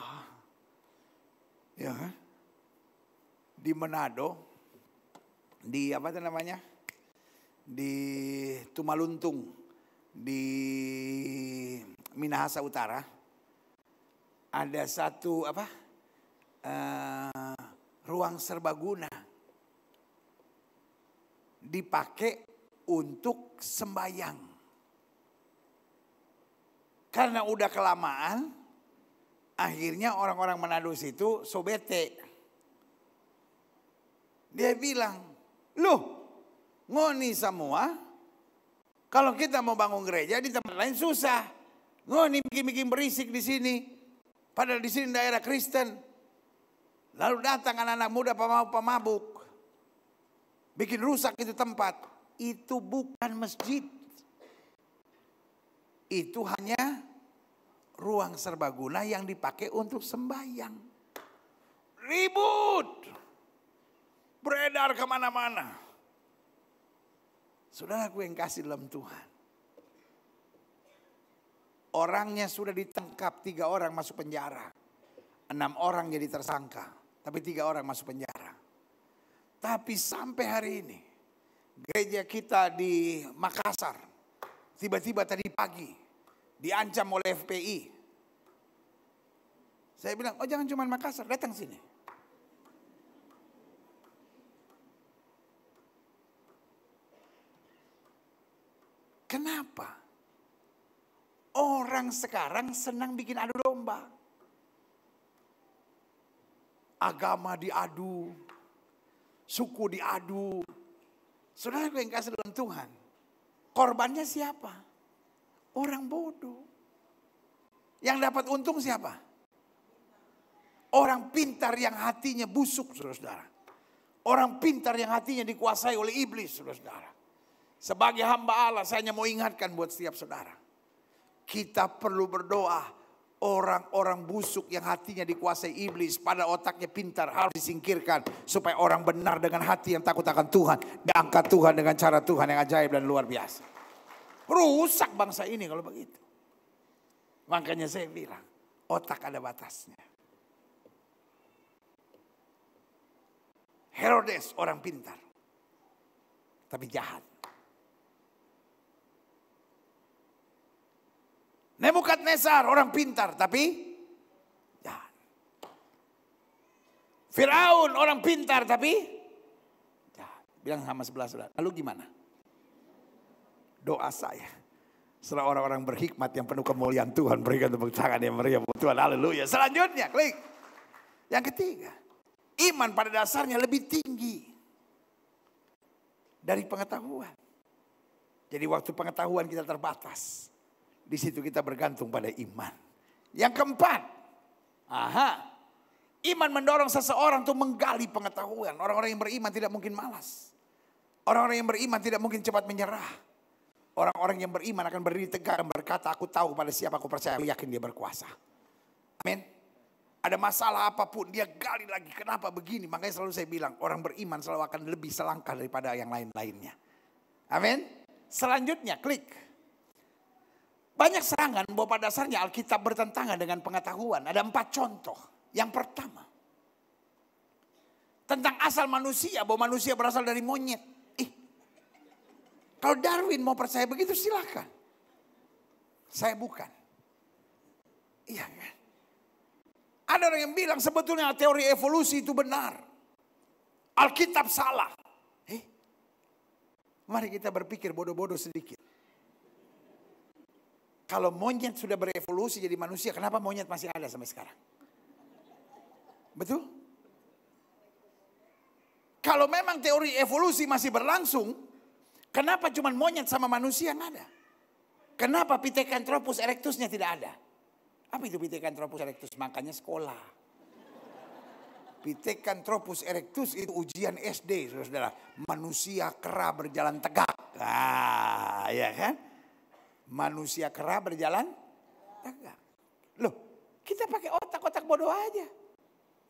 S1: Ya kan? Di Manado, di apa itu namanya? Di Tumaluntung, di Minahasa Utara, ada satu apa? Uh, ruang serbaguna dipakai untuk sembayang. Karena udah kelamaan, akhirnya orang-orang Manado situ sobete. Dia bilang, lu ngoni semua, kalau kita mau bangun gereja di tempat lain susah. Ngoni bikin-bikin berisik di sini. Padahal di sini daerah Kristen. Lalu datang anak-anak muda pemabuk-pemabuk bikin rusak itu tempat, itu bukan masjid. Itu hanya ruang serbaguna yang dipakai untuk sembahyang. Ribut. Beredar kemana-mana. Sudah aku yang kasih dalam Tuhan. Orangnya sudah ditangkap, tiga orang masuk penjara. Enam orang jadi tersangka, tapi tiga orang masuk penjara. Tapi sampai hari ini gereja kita di Makassar tiba-tiba tadi pagi diancam oleh FPI. Saya bilang, oh jangan cuma Makassar, datang sini. Kenapa? Orang sekarang senang bikin adu domba. Agama diadu, suku diadu. Saudara yang kasih dalam Tuhan. Korbannya siapa? Orang bodoh. Yang dapat untung siapa? Orang pintar yang hatinya busuk, saudara-saudara. Orang pintar yang hatinya dikuasai oleh iblis, saudara-saudara. Sebagai hamba Allah, saya hanya mau ingatkan buat setiap saudara. Kita perlu berdoa Orang-orang busuk yang hatinya dikuasai iblis pada otaknya pintar harus disingkirkan. Supaya orang benar dengan hati yang takut akan Tuhan. Diangkat Tuhan dengan cara Tuhan yang ajaib dan luar biasa. Rusak bangsa ini kalau begitu. Makanya saya bilang otak ada batasnya. Herodes orang pintar. Tapi jahat. Nebukadnezar orang pintar tapi ya. Firaun orang pintar tapi ya. Bilang sama sebelah sebelah. Lalu gimana? Doa saya. Setelah orang-orang berhikmat yang penuh kemuliaan Tuhan. Berikan tepuk tangan yang meriah buat Tuhan. Haleluya. Selanjutnya klik. Yang ketiga. Iman pada dasarnya lebih tinggi. Dari pengetahuan. Jadi waktu pengetahuan kita terbatas. Di situ kita bergantung pada iman. Yang keempat, aha, iman mendorong seseorang untuk menggali pengetahuan. Orang-orang yang beriman tidak mungkin malas. Orang-orang yang beriman tidak mungkin cepat menyerah. Orang-orang yang beriman akan berdiri tegak dan berkata, aku tahu pada siapa aku percaya, aku yakin dia berkuasa. Amin. Ada masalah apapun, dia gali lagi. Kenapa begini? Makanya selalu saya bilang, orang beriman selalu akan lebih selangkah daripada yang lain-lainnya. Amin. Selanjutnya, klik. Banyak serangan bahwa pada dasarnya Alkitab bertentangan dengan pengetahuan. Ada empat contoh. Yang pertama. Tentang asal manusia, bahwa manusia berasal dari monyet. Ih, kalau Darwin mau percaya begitu silahkan. Saya bukan. Iya kan? Ada orang yang bilang sebetulnya teori evolusi itu benar. Alkitab salah. Eh, mari kita berpikir bodoh-bodoh sedikit. Kalau monyet sudah berevolusi jadi manusia, kenapa monyet masih ada sampai sekarang? Betul? Kalau memang teori evolusi masih berlangsung, kenapa cuma monyet sama manusia yang ada? Kenapa Pithecanthropus erectusnya tidak ada? Apa itu Pithecanthropus erectus? Makanya sekolah. Pithecanthropus erectus itu ujian SD, saudara-saudara. Manusia kera berjalan tegak. Ah, ya kan? manusia kera berjalan tegak. Loh, kita pakai otak-otak bodoh aja.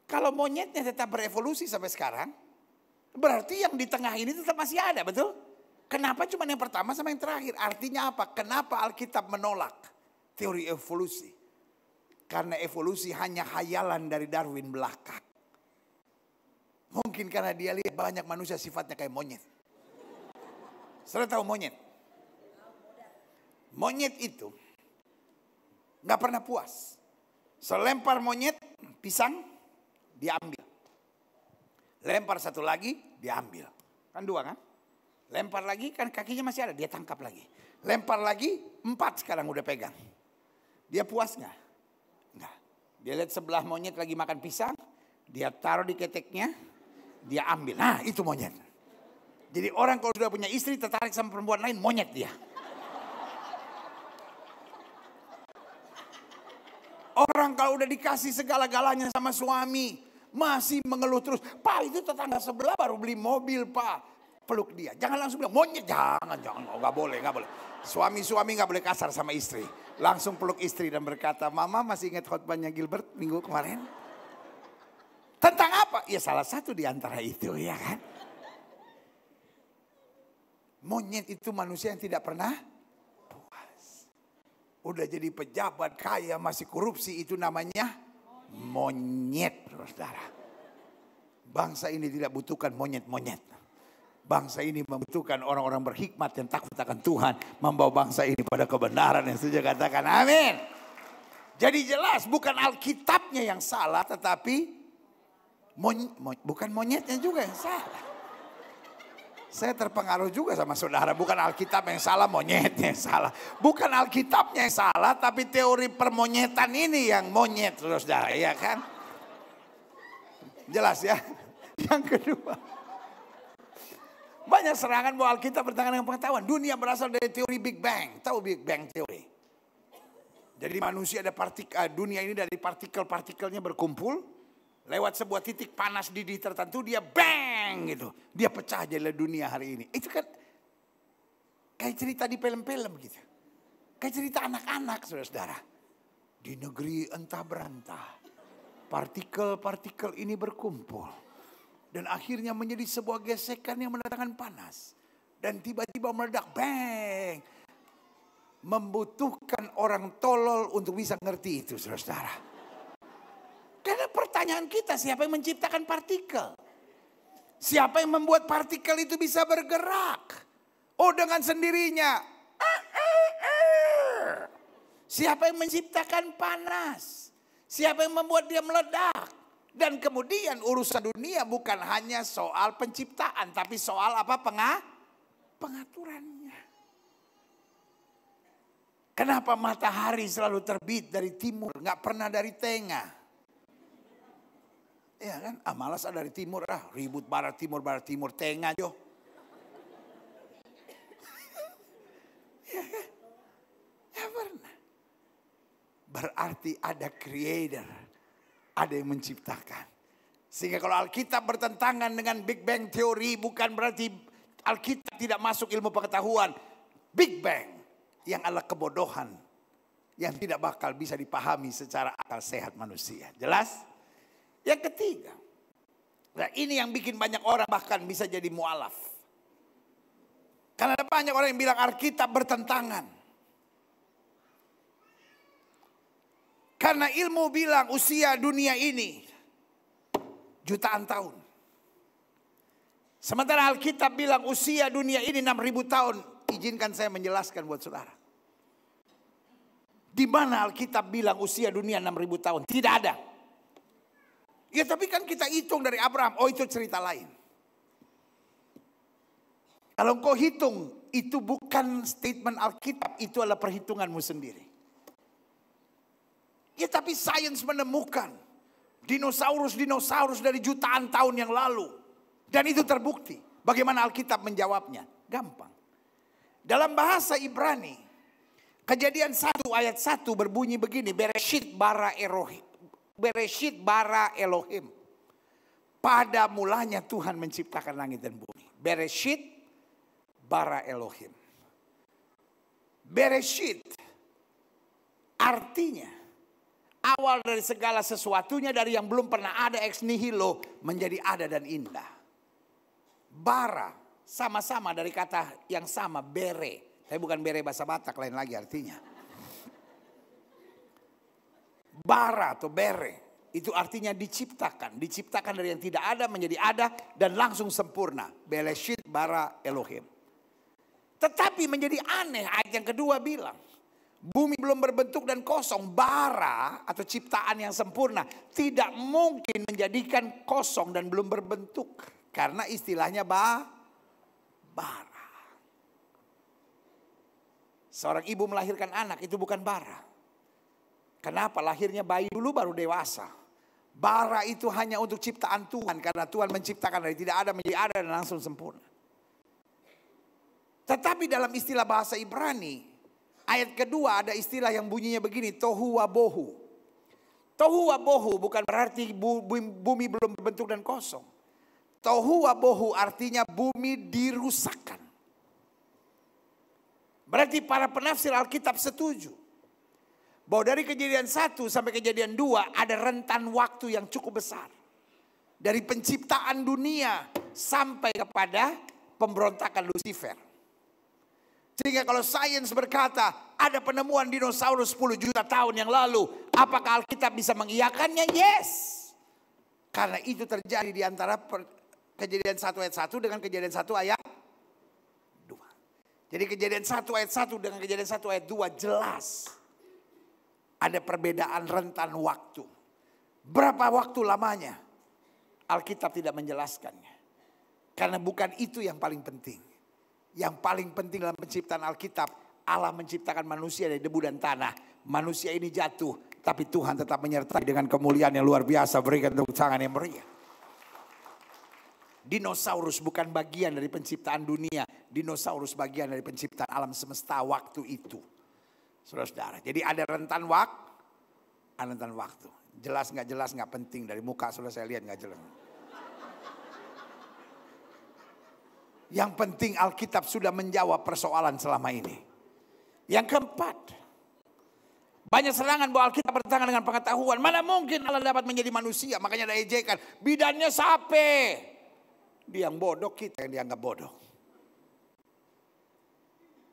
S1: Kalau monyetnya tetap berevolusi sampai sekarang, berarti yang di tengah ini tetap masih ada, betul? Kenapa cuma yang pertama sama yang terakhir? Artinya apa? Kenapa Alkitab menolak teori evolusi? Karena evolusi hanya hayalan dari Darwin belaka. Mungkin karena dia lihat banyak manusia sifatnya kayak monyet. Saya tahu monyet? Monyet itu nggak pernah puas. Selempar monyet, pisang, diambil. Lempar satu lagi, diambil. Kan dua kan? Lempar lagi, kan kakinya masih ada, dia tangkap lagi. Lempar lagi, empat sekarang udah pegang. Dia puas nggak? Nggak. Dia lihat sebelah monyet lagi makan pisang, dia taruh di keteknya, dia ambil. Nah itu monyet. Jadi orang kalau sudah punya istri tertarik sama perempuan lain, monyet dia. Orang kalau udah dikasih segala-galanya sama suami, masih mengeluh terus. Pak itu tetangga sebelah baru beli mobil pak. Peluk dia. Jangan langsung bilang, monyet. Jangan, jangan. Oh, gak boleh, gak boleh. Suami-suami gak boleh kasar sama istri. Langsung peluk istri dan berkata, Mama masih ingat khotbahnya Gilbert minggu kemarin? Tentang apa? Ya salah satu di antara itu ya kan. Monyet itu manusia yang tidak pernah Udah jadi pejabat kaya masih korupsi itu namanya monyet, saudara. Bangsa ini tidak butuhkan monyet-monyet. Bangsa ini membutuhkan orang-orang berhikmat yang takut akan Tuhan. Membawa bangsa ini pada kebenaran yang sudah katakan amin. Jadi jelas bukan Alkitabnya yang salah tetapi mony, mony, bukan monyetnya juga yang salah. Saya terpengaruh juga sama saudara. Bukan Alkitab yang salah, monyetnya yang salah. Bukan Alkitabnya yang salah, tapi teori permonyetan ini yang monyet, saudara. Ya kan? Jelas ya? *laughs* Yang kedua. Banyak serangan bahwa Alkitab bertentangan dengan pengetahuan. Dunia berasal dari teori Big Bang. Tahu Big Bang teori? Jadi manusia ada partikel, eh, dunia ini dari partikel-partikelnya berkumpul lewat sebuah titik panas di tertentu dia bang gitu. Dia pecah jadi dunia hari ini. Itu kan kayak cerita di film-film gitu. Kayak cerita anak-anak saudara-saudara. Di negeri entah berantah. Partikel-partikel ini berkumpul. Dan akhirnya menjadi sebuah gesekan yang mendatangkan panas. Dan tiba-tiba meledak, bang. Membutuhkan orang tolol untuk bisa ngerti itu saudara-saudara. Karena pertanyaan kita siapa yang menciptakan partikel? Siapa yang membuat partikel itu bisa bergerak? Oh dengan sendirinya. Siapa yang menciptakan panas? Siapa yang membuat dia meledak? Dan kemudian urusan dunia bukan hanya soal penciptaan, tapi soal apa pengah? pengaturannya. Kenapa matahari selalu terbit dari timur, nggak pernah dari tengah? Iya kan? Ah malas ah dari timur. Ah ribut barat timur, barat timur. Tengah jo. ya kan? Ya pernah. Berarti ada creator. Ada yang menciptakan. Sehingga kalau Alkitab bertentangan dengan Big Bang teori bukan berarti Alkitab tidak masuk ilmu pengetahuan. Big Bang yang adalah kebodohan yang tidak bakal bisa dipahami secara akal sehat manusia. Jelas? Yang ketiga, nah ini yang bikin banyak orang bahkan bisa jadi mualaf. Karena ada banyak orang yang bilang Alkitab bertentangan. Karena ilmu bilang usia dunia ini jutaan tahun. Sementara Alkitab bilang usia dunia ini 6000 tahun. Izinkan saya menjelaskan buat saudara. Di mana Alkitab bilang usia dunia 6000 tahun? Tidak ada. Ya tapi kan kita hitung dari Abraham, oh itu cerita lain. Kalau kau hitung, itu bukan statement Alkitab, itu adalah perhitunganmu sendiri. Ya tapi sains menemukan dinosaurus-dinosaurus dari jutaan tahun yang lalu. Dan itu terbukti. Bagaimana Alkitab menjawabnya? Gampang. Dalam bahasa Ibrani, kejadian 1 ayat 1 berbunyi begini. Bereshit bara erohi. Bereshit bara Elohim. Pada mulanya Tuhan menciptakan langit dan bumi. Bereshit bara Elohim. Bereshit artinya awal dari segala sesuatunya dari yang belum pernah ada ex nihilo menjadi ada dan indah. Bara sama-sama dari kata yang sama bere. Tapi bukan bere bahasa Batak lain lagi artinya bara atau bere. Itu artinya diciptakan. Diciptakan dari yang tidak ada menjadi ada dan langsung sempurna. Beleshit bara Elohim. Tetapi menjadi aneh ayat yang kedua bilang. Bumi belum berbentuk dan kosong. Bara atau ciptaan yang sempurna. Tidak mungkin menjadikan kosong dan belum berbentuk. Karena istilahnya ba, bara. Seorang ibu melahirkan anak itu bukan bara. Kenapa lahirnya bayi dulu baru dewasa? Bara itu hanya untuk ciptaan Tuhan karena Tuhan menciptakan dari tidak ada menjadi ada dan langsung sempurna. Tetapi dalam istilah bahasa Ibrani ayat kedua ada istilah yang bunyinya begini tohu bohu. Tohu bohu bukan berarti bumi belum berbentuk dan kosong. Tohu bohu artinya bumi dirusakkan. Berarti para penafsir Alkitab setuju bahwa dari kejadian satu sampai kejadian dua ada rentan waktu yang cukup besar. Dari penciptaan dunia sampai kepada pemberontakan Lucifer. Sehingga kalau sains berkata ada penemuan dinosaurus 10 juta tahun yang lalu. Apakah Alkitab bisa mengiyakannya? Yes. Karena itu terjadi di antara kejadian satu ayat satu dengan kejadian satu ayat dua. Jadi kejadian satu ayat satu dengan kejadian satu ayat 2 jelas ada perbedaan rentan waktu. Berapa waktu lamanya? Alkitab tidak menjelaskannya. Karena bukan itu yang paling penting. Yang paling penting dalam penciptaan Alkitab, Allah menciptakan manusia dari debu dan tanah. Manusia ini jatuh, tapi Tuhan tetap menyertai dengan kemuliaan yang luar biasa. Berikan tepuk tangan yang meriah. Dinosaurus bukan bagian dari penciptaan dunia. Dinosaurus bagian dari penciptaan alam semesta waktu itu. Saudara-saudara. Jadi ada rentan waktu. Ada rentan waktu. Jelas nggak jelas nggak penting. Dari muka sudah saya lihat nggak jelas. Yang penting Alkitab sudah menjawab persoalan selama ini. Yang keempat, banyak serangan bahwa Alkitab bertentangan dengan pengetahuan. Mana mungkin Allah dapat menjadi manusia, makanya ada ejekan. Bidannya sape. Dia yang bodoh, kita yang dianggap bodoh.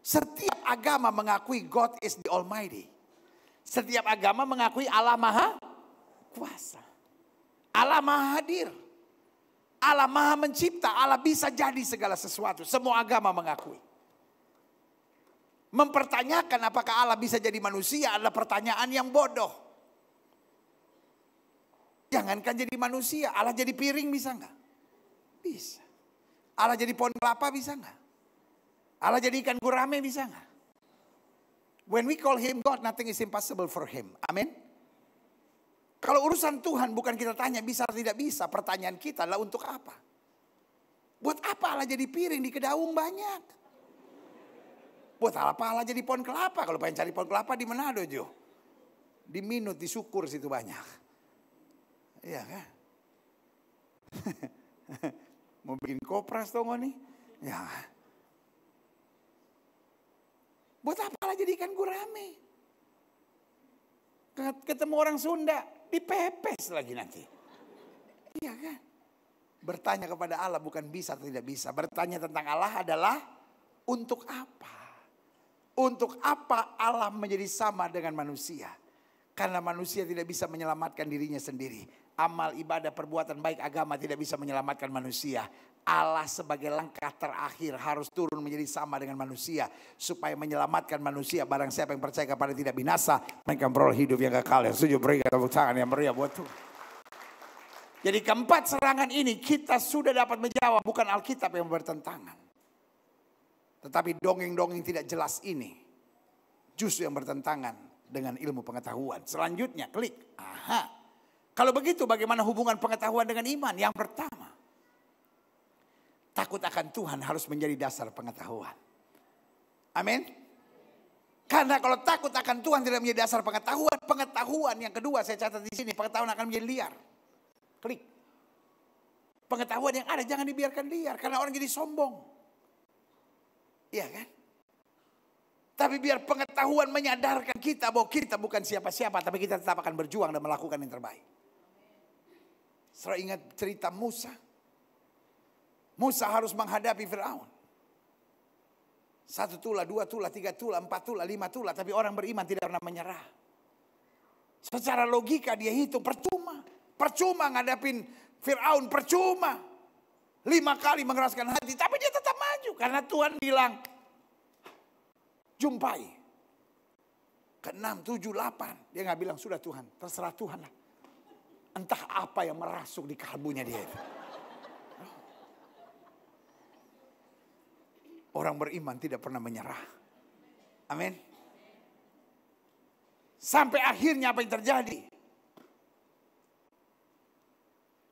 S1: Setiap agama mengakui God is the Almighty. Setiap agama mengakui Allah Maha Kuasa. Allah Maha Hadir. Allah Maha Mencipta. Allah bisa jadi segala sesuatu. Semua agama mengakui. Mempertanyakan apakah Allah bisa jadi manusia adalah pertanyaan yang bodoh. Jangankan jadi manusia, Allah jadi piring bisa nggak? Bisa. Allah jadi pohon kelapa bisa nggak? Allah jadikan gurame bisa nggak? When we call him God, nothing is impossible for him. Amin. Kalau urusan Tuhan bukan kita tanya bisa atau tidak bisa, pertanyaan kita adalah untuk apa? Buat apa Allah jadi piring di kedaung banyak? Buat apa Allah jadi pohon kelapa? Kalau pengen cari pohon kelapa di Manado, Jo. Di Minut, di Syukur situ banyak. Iya kan? *laughs* Mau bikin kopras dong nih? Ya. Buat apa lah jadikan ikan gurame? Ketemu orang Sunda, dipepes lagi nanti. Iya kan? Bertanya kepada Allah bukan bisa atau tidak bisa. Bertanya tentang Allah adalah untuk apa? Untuk apa Allah menjadi sama dengan manusia? Karena manusia tidak bisa menyelamatkan dirinya sendiri amal ibadah perbuatan baik agama tidak bisa menyelamatkan manusia. Allah sebagai langkah terakhir harus turun menjadi sama dengan manusia supaya menyelamatkan manusia barang siapa yang percaya kepada tidak binasa mereka memperoleh hidup yang kekal yang setuju beri tepuk tangan yang meriah buat Tuhan. Jadi keempat serangan ini kita sudah dapat menjawab bukan Alkitab yang bertentangan. Tetapi dongeng-dongeng tidak jelas ini justru yang bertentangan dengan ilmu pengetahuan. Selanjutnya klik. Aha, kalau begitu bagaimana hubungan pengetahuan dengan iman? Yang pertama, takut akan Tuhan harus menjadi dasar pengetahuan. Amin. Karena kalau takut akan Tuhan tidak menjadi dasar pengetahuan, pengetahuan yang kedua saya catat di sini, pengetahuan akan menjadi liar. Klik. Pengetahuan yang ada jangan dibiarkan liar karena orang jadi sombong. Iya kan? Tapi biar pengetahuan menyadarkan kita bahwa kita bukan siapa-siapa, tapi kita tetap akan berjuang dan melakukan yang terbaik. Saya ingat cerita Musa? Musa harus menghadapi Firaun. Satu tula, dua tula, tiga tula, empat tula, lima tula. Tapi orang beriman tidak pernah menyerah. Secara logika dia hitung percuma. Percuma ngadapin Fir'aun, percuma. Lima kali mengeraskan hati. Tapi dia tetap maju karena Tuhan bilang. Jumpai. Ke enam, tujuh, delapan. Dia nggak bilang sudah Tuhan, terserah Tuhan lah entah apa yang merasuk di kalbunya dia itu. Orang beriman tidak pernah menyerah. Amin. Sampai akhirnya apa yang terjadi?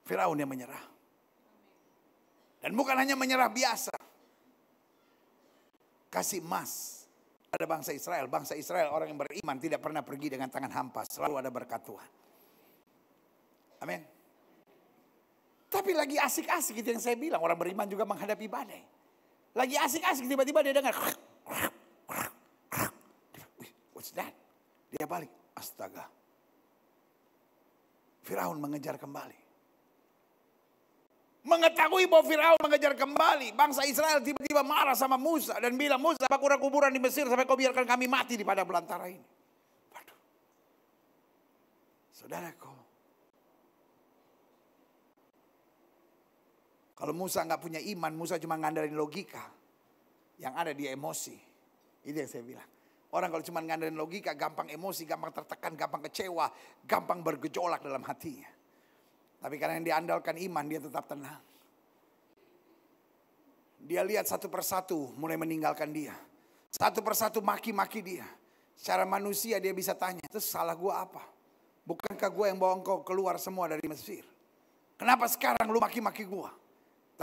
S1: Firaun yang menyerah. Dan bukan hanya menyerah biasa. Kasih emas ada bangsa Israel. Bangsa Israel orang yang beriman tidak pernah pergi dengan tangan hampa. Selalu ada berkat Tuhan. Amin. Tapi lagi asik-asik itu yang saya bilang. Orang beriman juga menghadapi badai. Lagi asik-asik tiba-tiba dia dengar. What's that? Dia balik. Astaga. Firaun mengejar kembali. Mengetahui bahwa Firaun mengejar kembali. Bangsa Israel tiba-tiba marah sama Musa. Dan bilang, Musa apa kurang kuburan di Mesir sampai kau biarkan kami mati di pada belantara ini. Waduh. Saudaraku. Kalau Musa nggak punya iman, Musa cuma ngandarin logika. Yang ada dia emosi. Itu yang saya bilang. Orang kalau cuma ngandarin logika, gampang emosi, gampang tertekan, gampang kecewa, gampang bergejolak dalam hatinya. Tapi karena yang diandalkan iman, dia tetap tenang. Dia lihat satu persatu mulai meninggalkan dia. Satu persatu maki-maki dia. Secara manusia dia bisa tanya, itu salah gue apa? Bukankah gue yang bawa engkau keluar semua dari Mesir? Kenapa sekarang lu maki-maki gue?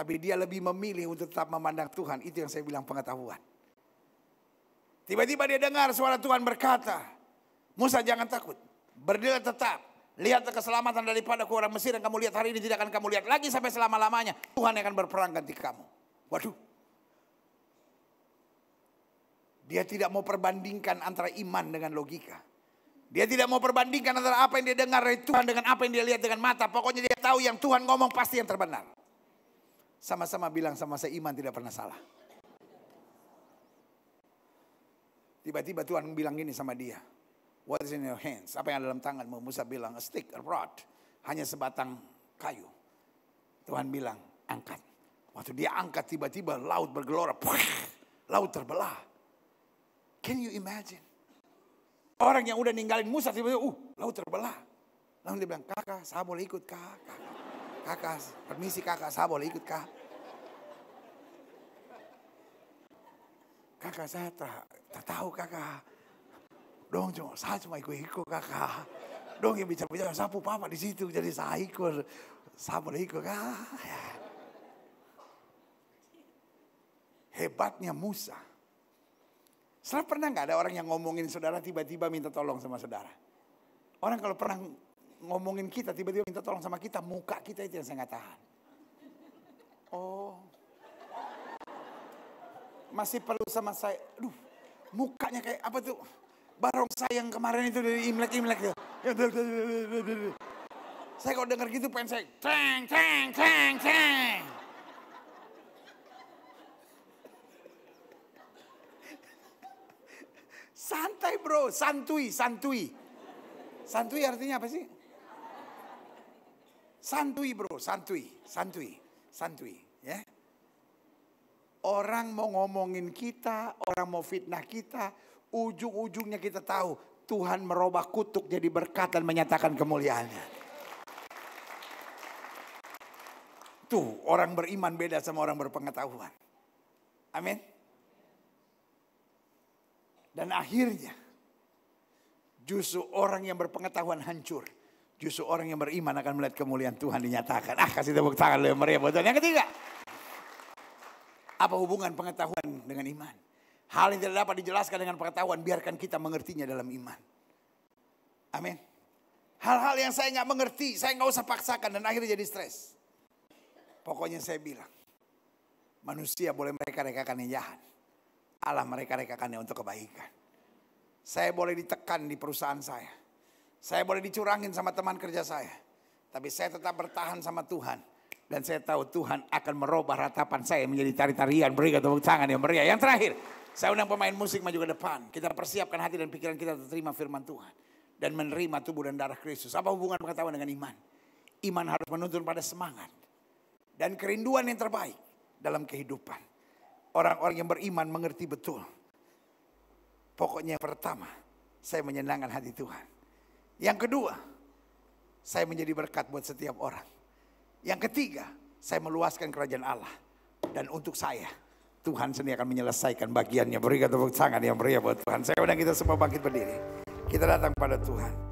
S1: Tapi dia lebih memilih untuk tetap memandang Tuhan. Itu yang saya bilang pengetahuan. Tiba-tiba dia dengar suara Tuhan berkata, Musa jangan takut, berdiri tetap. Lihat keselamatan daripada ku orang Mesir yang kamu lihat hari ini tidak akan kamu lihat lagi sampai selama-lamanya. Tuhan yang akan berperang ganti kamu. Waduh. Dia tidak mau perbandingkan antara iman dengan logika. Dia tidak mau perbandingkan antara apa yang dia dengar dari Tuhan dengan apa yang dia lihat dengan mata. Pokoknya dia tahu yang Tuhan ngomong pasti yang terbenar. Sama-sama bilang sama saya iman tidak pernah salah. Tiba-tiba Tuhan bilang gini sama dia. What is in your hands? Apa yang ada dalam tanganmu? Musa bilang, a stick, a rod. Hanya sebatang kayu. Tuhan bilang, angkat. Waktu dia angkat tiba-tiba laut bergelora. puh, laut terbelah. Can you imagine? Orang yang udah ninggalin Musa tiba-tiba, uh, laut terbelah. Lalu dia bilang, kakak, saya boleh ikut kakak. Kakak, permisi kakak, saya boleh ikut kak. Kakak saya tak, tak tahu kakak. Dong cuma, saya cuma ikut-ikut kakak. Dong yang bicara-bicara, saya papa di situ, jadi saya ikut. Saya boleh ikut kak. Hebatnya Musa. Saudara pernah nggak ada orang yang ngomongin saudara tiba-tiba minta tolong sama saudara? Orang kalau pernah ngomongin kita, tiba-tiba minta tolong sama kita, muka kita itu yang saya nggak tahan. Oh, masih perlu sama saya. Aduh, mukanya kayak apa tuh? Barong saya yang kemarin itu dari Imlek Imlek ya. Saya kalau dengar gitu pengen saya ceng ceng ceng ceng. Santai bro, santui, santui. Santui artinya apa sih? Santui bro, santui, santui, santui. Ya. Orang mau ngomongin kita, orang mau fitnah kita, ujung-ujungnya kita tahu Tuhan merubah kutuk jadi berkat dan menyatakan kemuliaannya. Tuh orang beriman beda sama orang berpengetahuan. Amin. Dan akhirnya justru orang yang berpengetahuan hancur. Justru orang yang beriman akan melihat kemuliaan Tuhan dinyatakan. Ah kasih tepuk tangan lebih meriah buat Tuhan. Yang ketiga. Apa hubungan pengetahuan dengan iman? Hal yang tidak dapat dijelaskan dengan pengetahuan. Biarkan kita mengertinya dalam iman. Amin. Hal-hal yang saya nggak mengerti. Saya nggak usah paksakan dan akhirnya jadi stres. Pokoknya saya bilang. Manusia boleh mereka rekakan yang jahat. Allah mereka rekakannya untuk kebaikan. Saya boleh ditekan di perusahaan saya saya boleh dicurangin sama teman kerja saya. Tapi saya tetap bertahan sama Tuhan. Dan saya tahu Tuhan akan merubah ratapan saya menjadi tari-tarian. Beri tepuk tangan yang meriah. Yang terakhir, saya undang pemain musik maju ke depan. Kita persiapkan hati dan pikiran kita untuk terima firman Tuhan. Dan menerima tubuh dan darah Kristus. Apa hubungan pengetahuan dengan iman? Iman harus menuntun pada semangat. Dan kerinduan yang terbaik dalam kehidupan. Orang-orang yang beriman mengerti betul. Pokoknya pertama, saya menyenangkan hati Tuhan yang kedua, saya menjadi berkat buat setiap orang. Yang ketiga, saya meluaskan kerajaan Allah. Dan untuk saya, Tuhan sendiri akan menyelesaikan bagiannya. Berikan tepuk tangan yang beria buat Tuhan. Saya undang kita semua bangkit berdiri. Kita datang pada Tuhan.